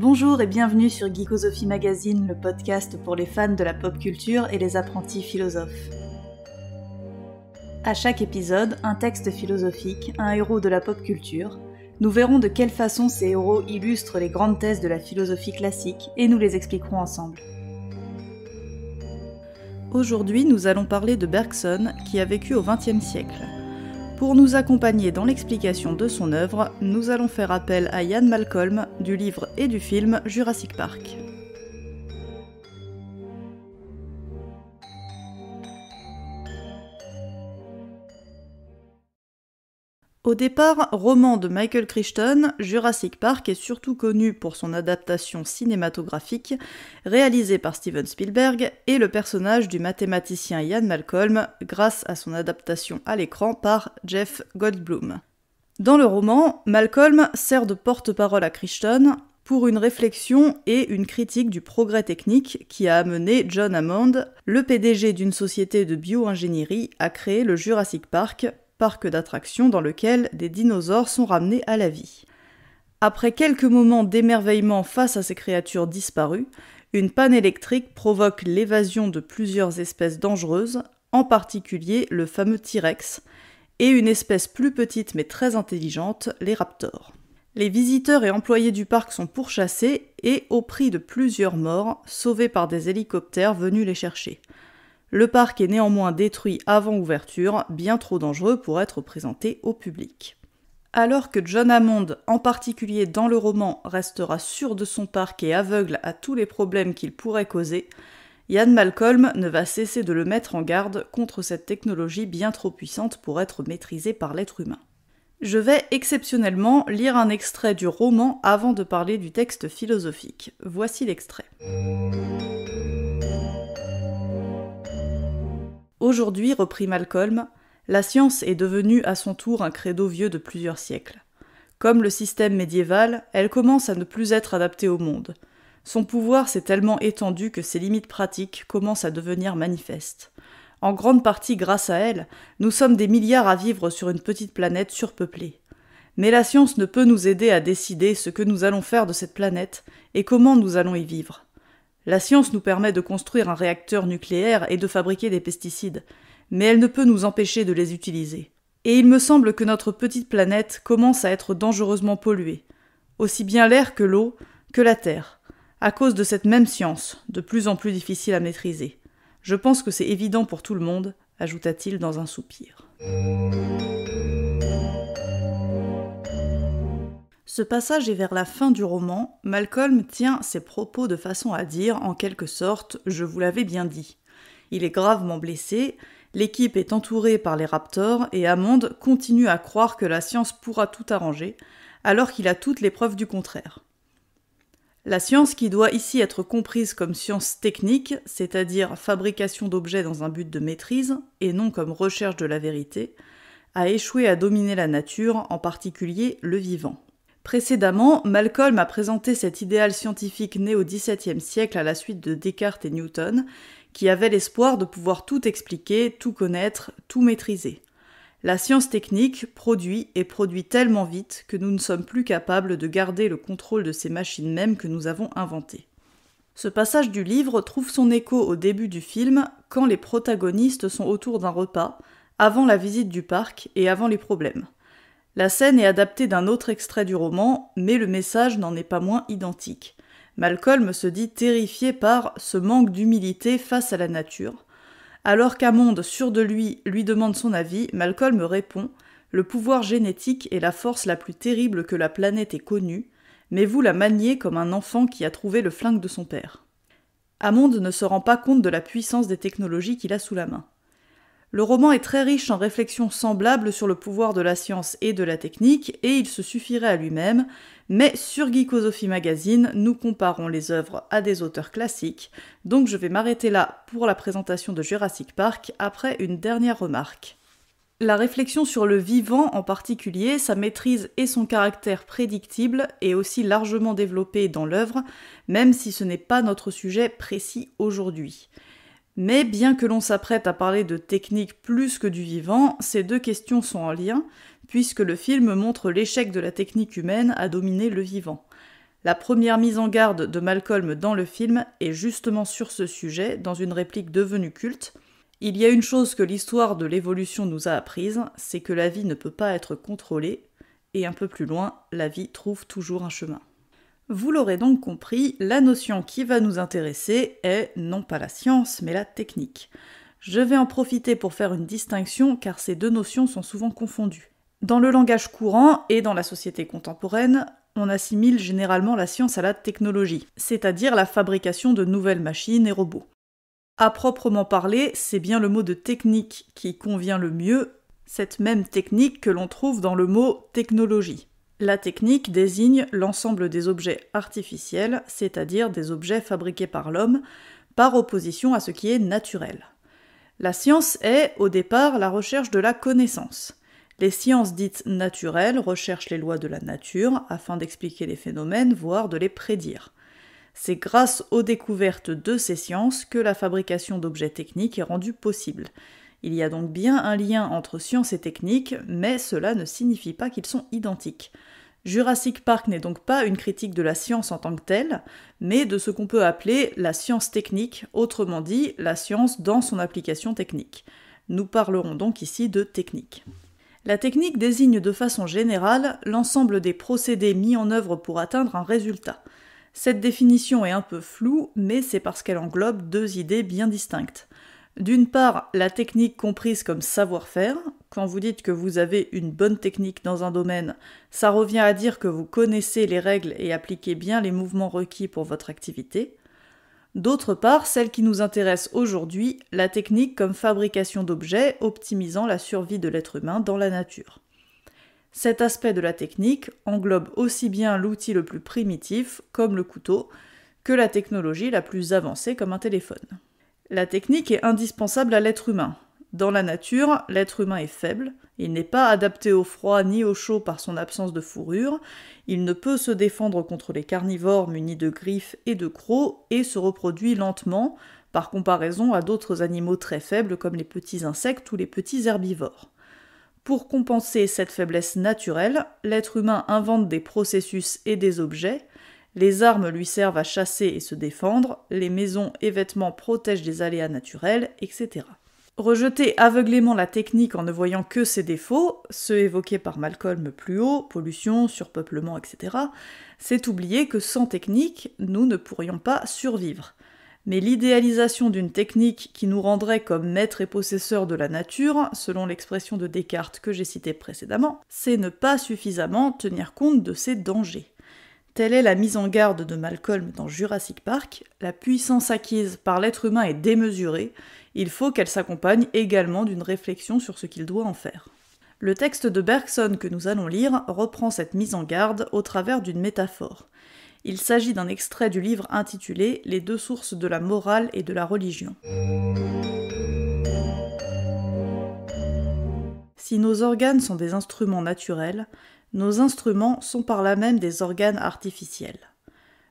Bonjour et bienvenue sur Geekosophie Magazine, le podcast pour les fans de la pop culture et les apprentis philosophes. À chaque épisode, un texte philosophique, un héros de la pop culture. Nous verrons de quelle façon ces héros illustrent les grandes thèses de la philosophie classique et nous les expliquerons ensemble. Aujourd'hui, nous allons parler de Bergson qui a vécu au XXe siècle. Pour nous accompagner dans l'explication de son œuvre, nous allons faire appel à Ian Malcolm du livre et du film Jurassic Park. Au départ, roman de Michael Crichton, Jurassic Park est surtout connu pour son adaptation cinématographique, réalisée par Steven Spielberg, et le personnage du mathématicien Ian Malcolm, grâce à son adaptation à l'écran par Jeff Goldblum. Dans le roman, Malcolm sert de porte-parole à Crichton pour une réflexion et une critique du progrès technique qui a amené John Hammond, le PDG d'une société de bio-ingénierie, à créer le Jurassic Park parc d'attractions dans lequel des dinosaures sont ramenés à la vie. Après quelques moments d'émerveillement face à ces créatures disparues, une panne électrique provoque l'évasion de plusieurs espèces dangereuses, en particulier le fameux T-Rex, et une espèce plus petite mais très intelligente, les raptors. Les visiteurs et employés du parc sont pourchassés et, au prix de plusieurs morts, sauvés par des hélicoptères venus les chercher. Le parc est néanmoins détruit avant ouverture, bien trop dangereux pour être présenté au public. Alors que John Hammond, en particulier dans le roman, restera sûr de son parc et aveugle à tous les problèmes qu'il pourrait causer, Ian Malcolm ne va cesser de le mettre en garde contre cette technologie bien trop puissante pour être maîtrisée par l'être humain. Je vais exceptionnellement lire un extrait du roman avant de parler du texte philosophique. Voici l'extrait. Aujourd'hui, reprit Malcolm, la science est devenue à son tour un credo vieux de plusieurs siècles. Comme le système médiéval, elle commence à ne plus être adaptée au monde. Son pouvoir s'est tellement étendu que ses limites pratiques commencent à devenir manifestes. En grande partie grâce à elle, nous sommes des milliards à vivre sur une petite planète surpeuplée. Mais la science ne peut nous aider à décider ce que nous allons faire de cette planète et comment nous allons y vivre. La science nous permet de construire un réacteur nucléaire et de fabriquer des pesticides, mais elle ne peut nous empêcher de les utiliser. Et il me semble que notre petite planète commence à être dangereusement polluée, aussi bien l'air que l'eau, que la Terre, à cause de cette même science, de plus en plus difficile à maîtriser. Je pense que c'est évident pour tout le monde, ajouta-t-il dans un soupir. Ce passage est vers la fin du roman, Malcolm tient ses propos de façon à dire, en quelque sorte, je vous l'avais bien dit. Il est gravement blessé, l'équipe est entourée par les Raptors et Hammond continue à croire que la science pourra tout arranger, alors qu'il a toutes les preuves du contraire. La science qui doit ici être comprise comme science technique, c'est-à-dire fabrication d'objets dans un but de maîtrise, et non comme recherche de la vérité, a échoué à dominer la nature, en particulier le vivant. Précédemment, Malcolm a présenté cet idéal scientifique né au XVIIe siècle à la suite de Descartes et Newton, qui avait l'espoir de pouvoir tout expliquer, tout connaître, tout maîtriser. La science technique produit et produit tellement vite que nous ne sommes plus capables de garder le contrôle de ces machines mêmes que nous avons inventées. Ce passage du livre trouve son écho au début du film, quand les protagonistes sont autour d'un repas, avant la visite du parc et avant les problèmes. La scène est adaptée d'un autre extrait du roman, mais le message n'en est pas moins identique. Malcolm se dit terrifié par ce manque d'humilité face à la nature. Alors qu'Amonde, sûr de lui, lui demande son avis, Malcolm répond Le pouvoir génétique est la force la plus terrible que la planète ait connue, mais vous la maniez comme un enfant qui a trouvé le flingue de son père. Amonde ne se rend pas compte de la puissance des technologies qu'il a sous la main. Le roman est très riche en réflexions semblables sur le pouvoir de la science et de la technique, et il se suffirait à lui-même, mais sur Geekosophy Magazine, nous comparons les œuvres à des auteurs classiques, donc je vais m'arrêter là pour la présentation de Jurassic Park après une dernière remarque. La réflexion sur le vivant en particulier, sa maîtrise et son caractère prédictible est aussi largement développée dans l'œuvre, même si ce n'est pas notre sujet précis aujourd'hui. Mais bien que l'on s'apprête à parler de technique plus que du vivant, ces deux questions sont en lien, puisque le film montre l'échec de la technique humaine à dominer le vivant. La première mise en garde de Malcolm dans le film est justement sur ce sujet, dans une réplique devenue culte. Il y a une chose que l'histoire de l'évolution nous a apprise, c'est que la vie ne peut pas être contrôlée, et un peu plus loin, la vie trouve toujours un chemin. Vous l'aurez donc compris, la notion qui va nous intéresser est non pas la science, mais la technique. Je vais en profiter pour faire une distinction car ces deux notions sont souvent confondues. Dans le langage courant et dans la société contemporaine, on assimile généralement la science à la technologie, c'est-à-dire la fabrication de nouvelles machines et robots. À proprement parler, c'est bien le mot de technique qui convient le mieux, cette même technique que l'on trouve dans le mot technologie. La technique désigne l'ensemble des objets artificiels, c'est-à-dire des objets fabriqués par l'homme, par opposition à ce qui est naturel. La science est, au départ, la recherche de la connaissance. Les sciences dites naturelles recherchent les lois de la nature afin d'expliquer les phénomènes, voire de les prédire. C'est grâce aux découvertes de ces sciences que la fabrication d'objets techniques est rendue possible. Il y a donc bien un lien entre science et technique, mais cela ne signifie pas qu'ils sont identiques. Jurassic Park n'est donc pas une critique de la science en tant que telle, mais de ce qu'on peut appeler la science technique, autrement dit la science dans son application technique. Nous parlerons donc ici de technique. La technique désigne de façon générale l'ensemble des procédés mis en œuvre pour atteindre un résultat. Cette définition est un peu floue, mais c'est parce qu'elle englobe deux idées bien distinctes. D'une part, la technique comprise comme savoir-faire. Quand vous dites que vous avez une bonne technique dans un domaine, ça revient à dire que vous connaissez les règles et appliquez bien les mouvements requis pour votre activité. D'autre part, celle qui nous intéresse aujourd'hui, la technique comme fabrication d'objets optimisant la survie de l'être humain dans la nature. Cet aspect de la technique englobe aussi bien l'outil le plus primitif, comme le couteau, que la technologie la plus avancée, comme un téléphone. La technique est indispensable à l'être humain. Dans la nature, l'être humain est faible, il n'est pas adapté au froid ni au chaud par son absence de fourrure, il ne peut se défendre contre les carnivores munis de griffes et de crocs et se reproduit lentement par comparaison à d'autres animaux très faibles comme les petits insectes ou les petits herbivores. Pour compenser cette faiblesse naturelle, l'être humain invente des processus et des objets les armes lui servent à chasser et se défendre, les maisons et vêtements protègent des aléas naturels, etc. Rejeter aveuglément la technique en ne voyant que ses défauts, ceux évoqués par Malcolm plus haut, pollution, surpeuplement, etc., c'est oublier que sans technique, nous ne pourrions pas survivre. Mais l'idéalisation d'une technique qui nous rendrait comme maîtres et possesseurs de la nature, selon l'expression de Descartes que j'ai citée précédemment, c'est ne pas suffisamment tenir compte de ses dangers. Telle est la mise en garde de Malcolm dans Jurassic Park, la puissance acquise par l'être humain est démesurée, il faut qu'elle s'accompagne également d'une réflexion sur ce qu'il doit en faire. Le texte de Bergson que nous allons lire reprend cette mise en garde au travers d'une métaphore. Il s'agit d'un extrait du livre intitulé Les deux sources de la morale et de la religion. Si nos organes sont des instruments naturels, nos instruments sont par là même des organes artificiels.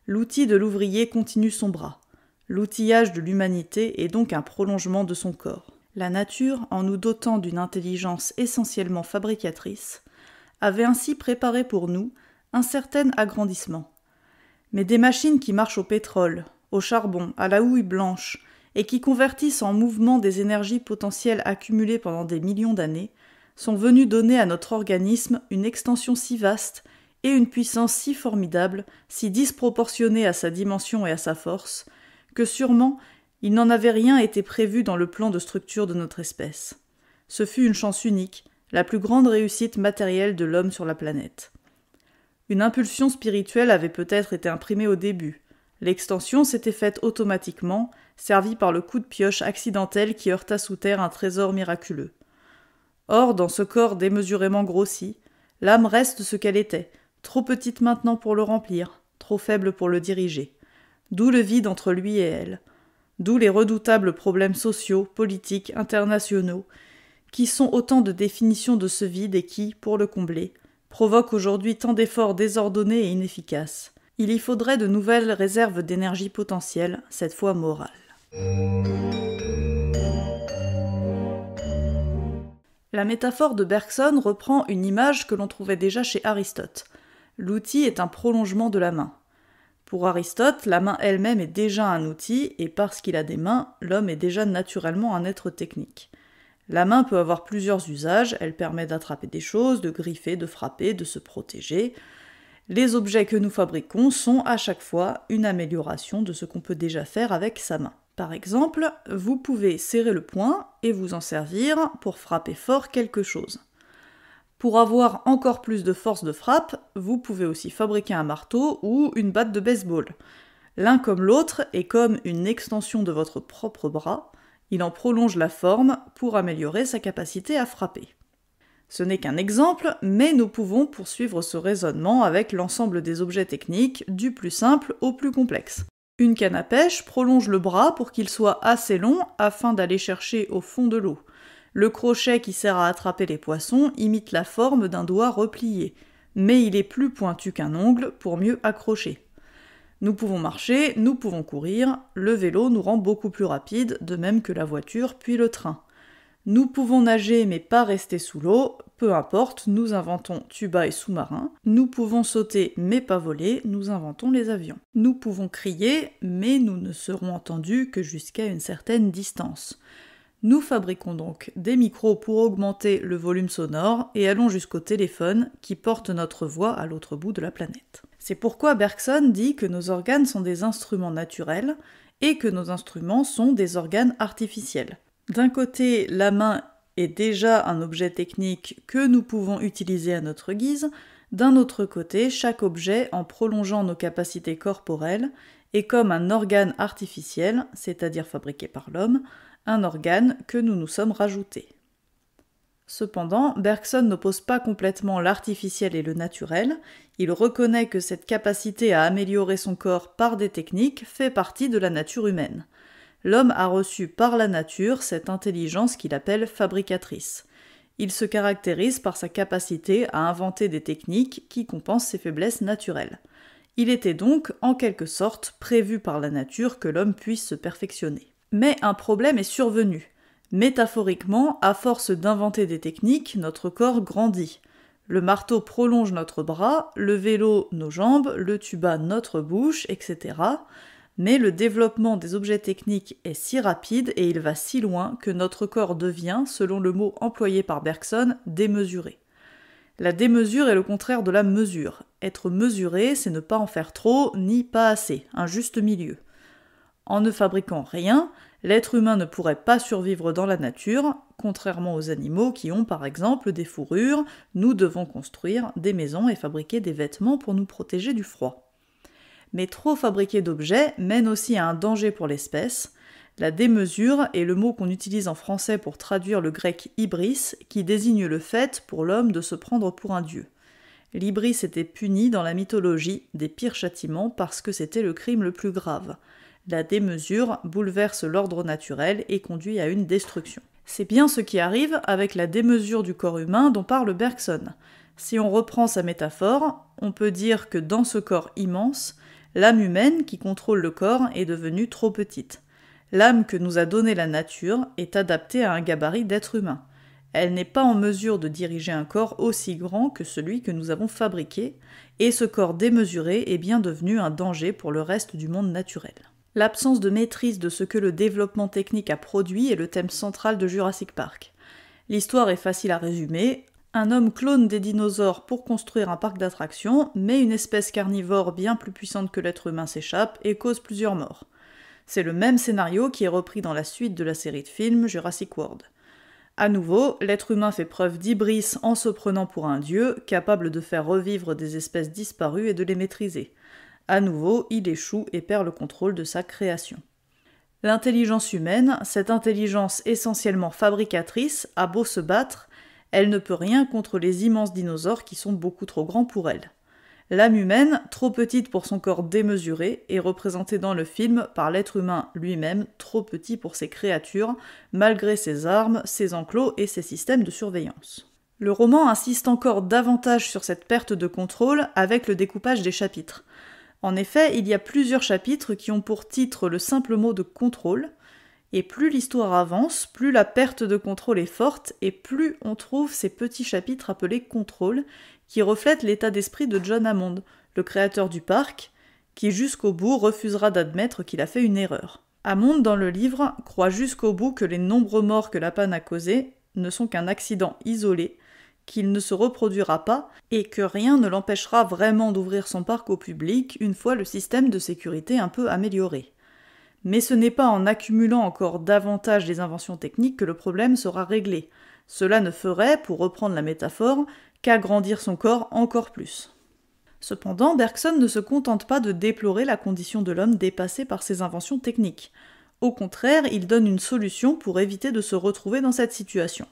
L'outil de l'ouvrier continue son bras. L'outillage de l'humanité est donc un prolongement de son corps. La nature, en nous dotant d'une intelligence essentiellement fabricatrice, avait ainsi préparé pour nous un certain agrandissement. Mais des machines qui marchent au pétrole, au charbon, à la houille blanche, et qui convertissent en mouvement des énergies potentielles accumulées pendant des millions d'années, sont venus donner à notre organisme une extension si vaste et une puissance si formidable, si disproportionnée à sa dimension et à sa force, que sûrement il n'en avait rien été prévu dans le plan de structure de notre espèce. Ce fut une chance unique, la plus grande réussite matérielle de l'homme sur la planète. Une impulsion spirituelle avait peut-être été imprimée au début. L'extension s'était faite automatiquement, servie par le coup de pioche accidentel qui heurta sous terre un trésor miraculeux. Or, dans ce corps démesurément grossi, l'âme reste ce qu'elle était, trop petite maintenant pour le remplir, trop faible pour le diriger. D'où le vide entre lui et elle. D'où les redoutables problèmes sociaux, politiques, internationaux, qui sont autant de définitions de ce vide et qui, pour le combler, provoquent aujourd'hui tant d'efforts désordonnés et inefficaces. Il y faudrait de nouvelles réserves d'énergie potentielle, cette fois morale. La métaphore de Bergson reprend une image que l'on trouvait déjà chez Aristote. L'outil est un prolongement de la main. Pour Aristote, la main elle-même est déjà un outil, et parce qu'il a des mains, l'homme est déjà naturellement un être technique. La main peut avoir plusieurs usages, elle permet d'attraper des choses, de griffer, de frapper, de se protéger. Les objets que nous fabriquons sont à chaque fois une amélioration de ce qu'on peut déjà faire avec sa main. Par exemple, vous pouvez serrer le poing et vous en servir pour frapper fort quelque chose. Pour avoir encore plus de force de frappe, vous pouvez aussi fabriquer un marteau ou une batte de baseball. L'un comme l'autre est comme une extension de votre propre bras, il en prolonge la forme pour améliorer sa capacité à frapper. Ce n'est qu'un exemple, mais nous pouvons poursuivre ce raisonnement avec l'ensemble des objets techniques, du plus simple au plus complexe. Une canne à pêche prolonge le bras pour qu'il soit assez long afin d'aller chercher au fond de l'eau. Le crochet qui sert à attraper les poissons imite la forme d'un doigt replié, mais il est plus pointu qu'un ongle pour mieux accrocher. Nous pouvons marcher, nous pouvons courir, le vélo nous rend beaucoup plus rapide, de même que la voiture puis le train. Nous pouvons nager mais pas rester sous l'eau, peu importe, nous inventons tuba et sous marin Nous pouvons sauter mais pas voler, nous inventons les avions. Nous pouvons crier mais nous ne serons entendus que jusqu'à une certaine distance. Nous fabriquons donc des micros pour augmenter le volume sonore et allons jusqu'au téléphone qui porte notre voix à l'autre bout de la planète. C'est pourquoi Bergson dit que nos organes sont des instruments naturels et que nos instruments sont des organes artificiels. D'un côté, la main est déjà un objet technique que nous pouvons utiliser à notre guise, d'un autre côté, chaque objet, en prolongeant nos capacités corporelles, est comme un organe artificiel, c'est-à-dire fabriqué par l'homme, un organe que nous nous sommes rajoutés. Cependant, Bergson n'oppose pas complètement l'artificiel et le naturel, il reconnaît que cette capacité à améliorer son corps par des techniques fait partie de la nature humaine l'homme a reçu par la nature cette intelligence qu'il appelle fabricatrice. Il se caractérise par sa capacité à inventer des techniques qui compensent ses faiblesses naturelles. Il était donc, en quelque sorte, prévu par la nature que l'homme puisse se perfectionner. Mais un problème est survenu. Métaphoriquement, à force d'inventer des techniques, notre corps grandit. Le marteau prolonge notre bras, le vélo nos jambes, le tuba notre bouche, etc mais le développement des objets techniques est si rapide et il va si loin que notre corps devient, selon le mot employé par Bergson, démesuré. La démesure est le contraire de la mesure. Être mesuré, c'est ne pas en faire trop ni pas assez, un juste milieu. En ne fabriquant rien, l'être humain ne pourrait pas survivre dans la nature, contrairement aux animaux qui ont par exemple des fourrures, nous devons construire des maisons et fabriquer des vêtements pour nous protéger du froid mais trop fabriquer d'objets mène aussi à un danger pour l'espèce. La démesure est le mot qu'on utilise en français pour traduire le grec ibris, qui désigne le fait pour l'homme de se prendre pour un dieu. L'hybris était puni dans la mythologie des pires châtiments parce que c'était le crime le plus grave. La démesure bouleverse l'ordre naturel et conduit à une destruction. C'est bien ce qui arrive avec la démesure du corps humain dont parle Bergson. Si on reprend sa métaphore, on peut dire que dans ce corps immense, l'âme humaine qui contrôle le corps est devenue trop petite. L'âme que nous a donnée la nature est adaptée à un gabarit d'être humain. Elle n'est pas en mesure de diriger un corps aussi grand que celui que nous avons fabriqué, et ce corps démesuré est bien devenu un danger pour le reste du monde naturel. L'absence de maîtrise de ce que le développement technique a produit est le thème central de Jurassic Park. L'histoire est facile à résumer, un homme clone des dinosaures pour construire un parc d'attractions, mais une espèce carnivore bien plus puissante que l'être humain s'échappe et cause plusieurs morts. C'est le même scénario qui est repris dans la suite de la série de films Jurassic World. A nouveau, l'être humain fait preuve d'hybris en se prenant pour un dieu, capable de faire revivre des espèces disparues et de les maîtriser. A nouveau, il échoue et perd le contrôle de sa création. L'intelligence humaine, cette intelligence essentiellement fabricatrice, a beau se battre, elle ne peut rien contre les immenses dinosaures qui sont beaucoup trop grands pour elle. L'âme humaine, trop petite pour son corps démesuré, est représentée dans le film par l'être humain lui-même, trop petit pour ses créatures, malgré ses armes, ses enclos et ses systèmes de surveillance. Le roman insiste encore davantage sur cette perte de contrôle avec le découpage des chapitres. En effet, il y a plusieurs chapitres qui ont pour titre le simple mot de contrôle, et plus l'histoire avance, plus la perte de contrôle est forte et plus on trouve ces petits chapitres appelés contrôle qui reflètent l'état d'esprit de John Hammond, le créateur du parc, qui jusqu'au bout refusera d'admettre qu'il a fait une erreur. Hammond, dans le livre, croit jusqu'au bout que les nombreux morts que la panne a causés ne sont qu'un accident isolé, qu'il ne se reproduira pas et que rien ne l'empêchera vraiment d'ouvrir son parc au public une fois le système de sécurité un peu amélioré. Mais ce n'est pas en accumulant encore davantage des inventions techniques que le problème sera réglé. Cela ne ferait, pour reprendre la métaphore, qu'agrandir son corps encore plus. Cependant, Bergson ne se contente pas de déplorer la condition de l'homme dépassé par ses inventions techniques. Au contraire, il donne une solution pour éviter de se retrouver dans cette situation.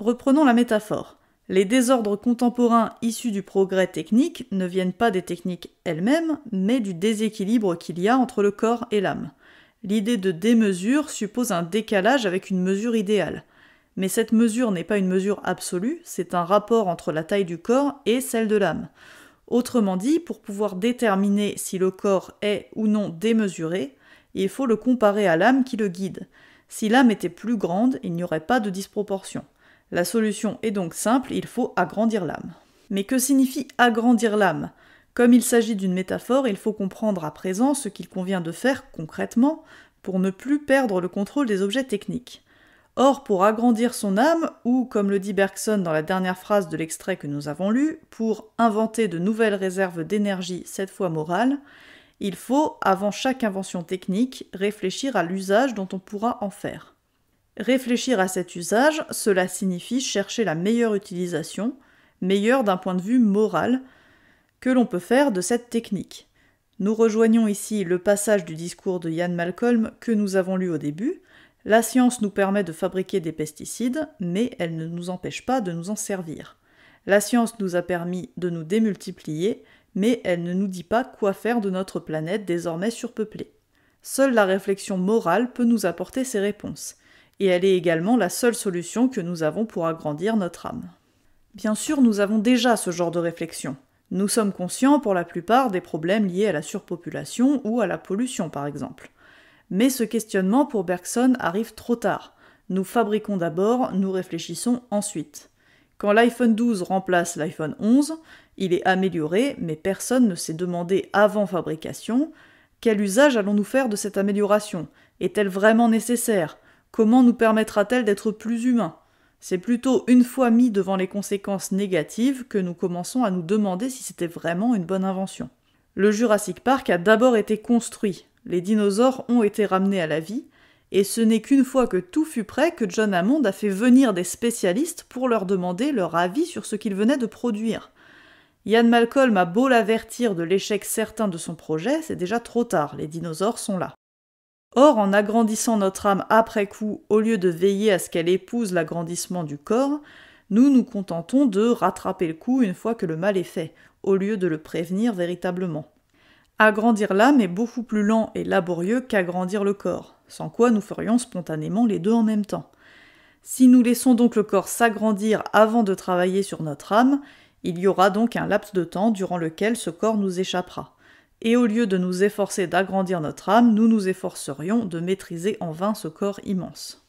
Reprenons la métaphore. Les désordres contemporains issus du progrès technique ne viennent pas des techniques elles-mêmes, mais du déséquilibre qu'il y a entre le corps et l'âme. L'idée de démesure suppose un décalage avec une mesure idéale. Mais cette mesure n'est pas une mesure absolue, c'est un rapport entre la taille du corps et celle de l'âme. Autrement dit, pour pouvoir déterminer si le corps est ou non démesuré, il faut le comparer à l'âme qui le guide. Si l'âme était plus grande, il n'y aurait pas de disproportion. La solution est donc simple, il faut agrandir l'âme. Mais que signifie agrandir l'âme comme il s'agit d'une métaphore, il faut comprendre à présent ce qu'il convient de faire concrètement pour ne plus perdre le contrôle des objets techniques. Or, pour agrandir son âme, ou comme le dit Bergson dans la dernière phrase de l'extrait que nous avons lu, pour inventer de nouvelles réserves d'énergie, cette fois morale, il faut, avant chaque invention technique, réfléchir à l'usage dont on pourra en faire. Réfléchir à cet usage, cela signifie chercher la meilleure utilisation, meilleure d'un point de vue moral, que l'on peut faire de cette technique. Nous rejoignons ici le passage du discours de Yann Malcolm que nous avons lu au début. La science nous permet de fabriquer des pesticides, mais elle ne nous empêche pas de nous en servir. La science nous a permis de nous démultiplier, mais elle ne nous dit pas quoi faire de notre planète désormais surpeuplée. Seule la réflexion morale peut nous apporter ces réponses, et elle est également la seule solution que nous avons pour agrandir notre âme. Bien sûr, nous avons déjà ce genre de réflexion. Nous sommes conscients pour la plupart des problèmes liés à la surpopulation ou à la pollution par exemple. Mais ce questionnement pour Bergson arrive trop tard. Nous fabriquons d'abord, nous réfléchissons ensuite. Quand l'iPhone 12 remplace l'iPhone 11, il est amélioré, mais personne ne s'est demandé avant fabrication quel usage allons-nous faire de cette amélioration Est-elle vraiment nécessaire Comment nous permettra-t-elle d'être plus humains c'est plutôt une fois mis devant les conséquences négatives que nous commençons à nous demander si c'était vraiment une bonne invention. Le Jurassic Park a d'abord été construit, les dinosaures ont été ramenés à la vie, et ce n'est qu'une fois que tout fut prêt que John Hammond a fait venir des spécialistes pour leur demander leur avis sur ce qu'il venait de produire. Ian Malcolm a beau l'avertir de l'échec certain de son projet, c'est déjà trop tard, les dinosaures sont là. Or, en agrandissant notre âme après coup, au lieu de veiller à ce qu'elle épouse l'agrandissement du corps, nous nous contentons de rattraper le coup une fois que le mal est fait, au lieu de le prévenir véritablement. Agrandir l'âme est beaucoup plus lent et laborieux qu'agrandir le corps, sans quoi nous ferions spontanément les deux en même temps. Si nous laissons donc le corps s'agrandir avant de travailler sur notre âme, il y aura donc un laps de temps durant lequel ce corps nous échappera et au lieu de nous efforcer d'agrandir notre âme, nous nous efforcerions de maîtriser en vain ce corps immense.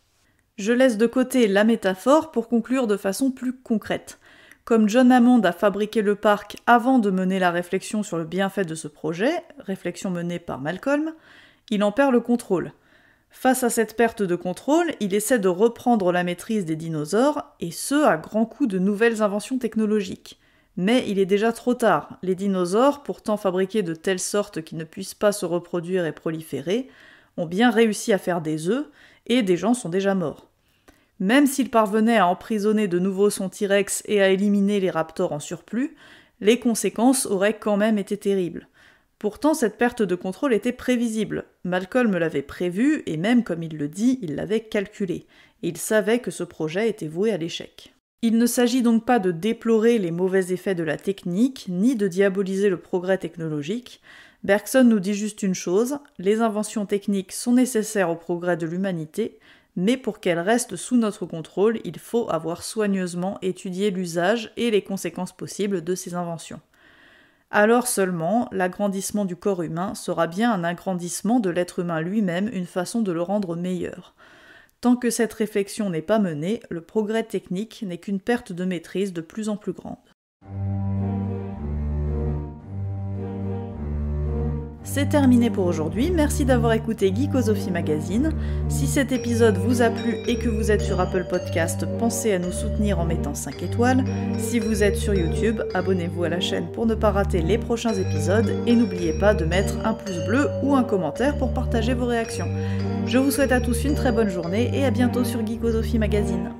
Je laisse de côté la métaphore pour conclure de façon plus concrète. Comme John Hammond a fabriqué le parc avant de mener la réflexion sur le bienfait de ce projet, réflexion menée par Malcolm, il en perd le contrôle. Face à cette perte de contrôle, il essaie de reprendre la maîtrise des dinosaures, et ce à grands coups de nouvelles inventions technologiques. Mais il est déjà trop tard. Les dinosaures, pourtant fabriqués de telle sorte qu'ils ne puissent pas se reproduire et proliférer, ont bien réussi à faire des œufs, et des gens sont déjà morts. Même s'il parvenait à emprisonner de nouveau son T-Rex et à éliminer les raptors en surplus, les conséquences auraient quand même été terribles. Pourtant, cette perte de contrôle était prévisible. Malcolm l'avait prévu, et même comme il le dit, il l'avait calculé. Il savait que ce projet était voué à l'échec. Il ne s'agit donc pas de déplorer les mauvais effets de la technique, ni de diaboliser le progrès technologique. Bergson nous dit juste une chose, les inventions techniques sont nécessaires au progrès de l'humanité, mais pour qu'elles restent sous notre contrôle, il faut avoir soigneusement étudié l'usage et les conséquences possibles de ces inventions. Alors seulement, l'agrandissement du corps humain sera bien un agrandissement de l'être humain lui-même, une façon de le rendre meilleur. Tant que cette réflexion n'est pas menée, le progrès technique n'est qu'une perte de maîtrise de plus en plus grande. C'est terminé pour aujourd'hui, merci d'avoir écouté Geekosophie Magazine. Si cet épisode vous a plu et que vous êtes sur Apple Podcast, pensez à nous soutenir en mettant 5 étoiles. Si vous êtes sur YouTube, abonnez-vous à la chaîne pour ne pas rater les prochains épisodes et n'oubliez pas de mettre un pouce bleu ou un commentaire pour partager vos réactions. Je vous souhaite à tous une très bonne journée et à bientôt sur Geekosophie Magazine.